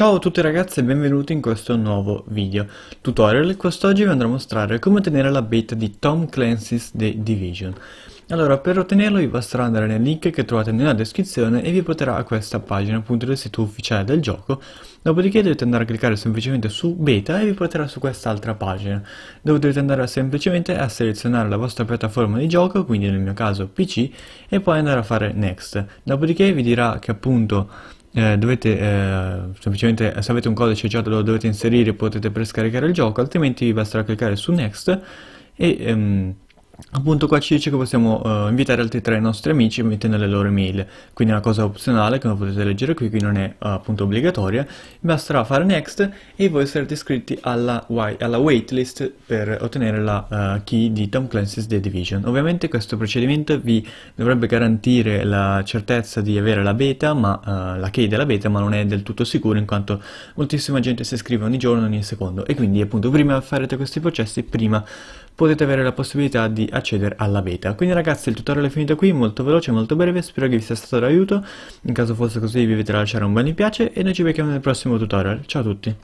Ciao a tutti ragazzi e benvenuti in questo nuovo video tutorial. Quest'oggi vi andrò a mostrare come ottenere la beta di Tom Clancy's The Division. Allora, per ottenerlo vi basterà andare nel link che trovate nella descrizione e vi porterà a questa pagina, appunto del sito ufficiale del gioco. Dopodiché dovete andare a cliccare semplicemente su beta e vi porterà su quest'altra pagina, dove dovete andare semplicemente a selezionare la vostra piattaforma di gioco, quindi nel mio caso PC, e poi andare a fare next. Dopodiché vi dirà che appunto eh, dovete eh, semplicemente se avete un codice già lo dovete inserire potete scaricare il gioco altrimenti vi basta cliccare su next e ehm, Appunto qua ci dice che possiamo uh, invitare altri tre nostri amici mettendo le loro email, quindi è una cosa opzionale come potete leggere qui, qui non è uh, appunto obbligatoria, basterà fare next e voi sarete iscritti alla, alla waitlist per ottenere la uh, key di Tom Clancy's The Division. Ovviamente questo procedimento vi dovrebbe garantire la certezza di avere la beta, ma la key della beta, ma non è del tutto sicuro in quanto moltissima gente si iscrive ogni giorno, ogni secondo e quindi appunto prima farete questi processi, prima potete avere la possibilità di accedere alla beta. Quindi ragazzi il tutorial è finito qui, molto veloce, molto breve, spero che vi sia stato d'aiuto, in caso fosse così vi vedete lasciare un bel mi piace e noi ci becchiamo nel prossimo tutorial, ciao a tutti!